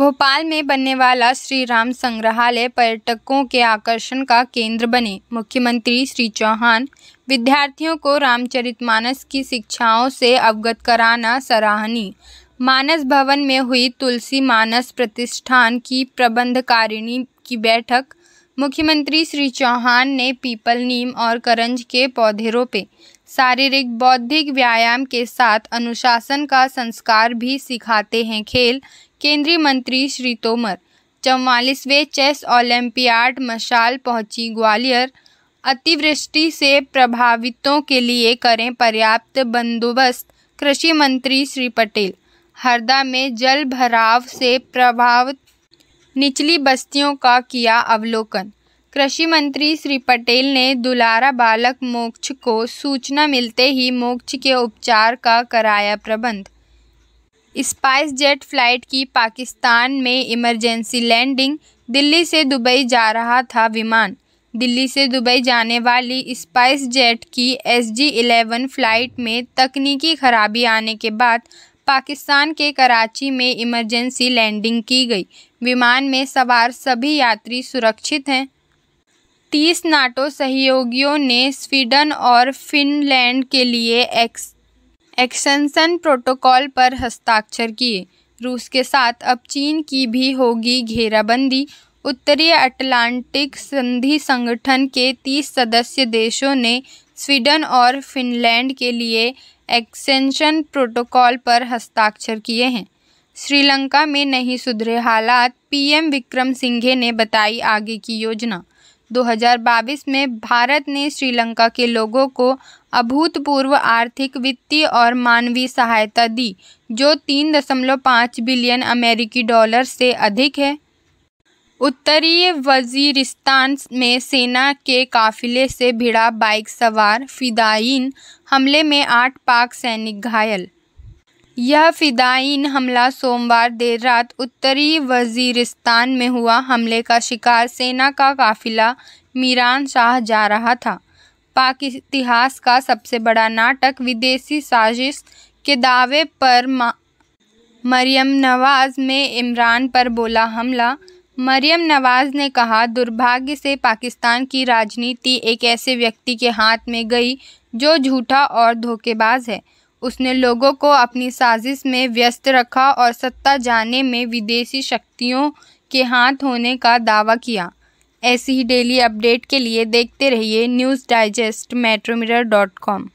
भोपाल में बनने वाला श्री राम संग्रहालय पर्यटकों के आकर्षण का केंद्र बने मुख्यमंत्री श्री चौहान विद्यार्थियों को रामचरितमानस की शिक्षाओं से अवगत कराना सराहनीय मानस भवन में हुई तुलसी मानस प्रतिष्ठान की प्रबंधकारिणी की बैठक मुख्यमंत्री श्री चौहान ने पीपल नीम और करंज के पौधे रोपे शारीरिक बौद्धिक व्यायाम के साथ अनुशासन का संस्कार भी सिखाते हैं खेल केंद्रीय मंत्री श्री तोमर चौवालीसवें चेस ओलंपियाड मशाल पहुंची ग्वालियर अतिवृष्टि से प्रभावितों के लिए करें पर्याप्त बंदोबस्त कृषि मंत्री श्री पटेल हरदा में जल भराव से प्रभावित निचली बस्तियों का किया अवलोकन कृषि मंत्री श्री पटेल ने दुलारा बालक मोक्ष को सूचना मिलते ही मोक्ष के उपचार का कराया प्रबंध स्पाइस जेट फ्लाइट की पाकिस्तान में इमरजेंसी लैंडिंग दिल्ली से दुबई जा रहा था विमान दिल्ली से दुबई जाने वाली स्पाइस जेट की एस जी एलेवन फ्लाइट में तकनीकी खराबी आने के बाद पाकिस्तान के कराची में इमरजेंसी लैंडिंग की गई विमान में सवार सभी यात्री सुरक्षित हैं तीस नाटो सहयोगियों ने स्वीडन और फिनलैंड के लिए एक्स एक्सटेंशन प्रोटोकॉल पर हस्ताक्षर किए रूस के साथ अब चीन की भी होगी घेराबंदी उत्तरी अटलांटिक संधि संगठन के तीस सदस्य देशों ने स्वीडन और फिनलैंड के लिए एक्सटेंशन प्रोटोकॉल पर हस्ताक्षर किए हैं श्रीलंका में नहीं सुधरे हालात पीएम विक्रम सिंघे ने बताई आगे की योजना 2022 में भारत ने श्रीलंका के लोगों को अभूतपूर्व आर्थिक वित्तीय और मानवीय सहायता दी जो 3.5 बिलियन अमेरिकी डॉलर से अधिक है उत्तरी वजीरिस्तान में सेना के काफिले से भिड़ा बाइक सवार फिदाइन हमले में आठ पाक सैनिक घायल यह फिदाइन हमला सोमवार देर रात उत्तरी वजीरिस्तान में हुआ हमले का शिकार सेना का काफिला मीरान शाह जा रहा था पाक इतिहास का सबसे बड़ा नाटक विदेशी साजिश के दावे पर मरियम नवाज में इमरान पर बोला हमला मरियम नवाज ने कहा दुर्भाग्य से पाकिस्तान की राजनीति एक ऐसे व्यक्ति के हाथ में गई जो झूठा और धोखेबाज है उसने लोगों को अपनी साजिश में व्यस्त रखा और सत्ता जाने में विदेशी शक्तियों के हाथ होने का दावा किया ऐसी ही डेली अपडेट के लिए देखते रहिए news digest metro dot com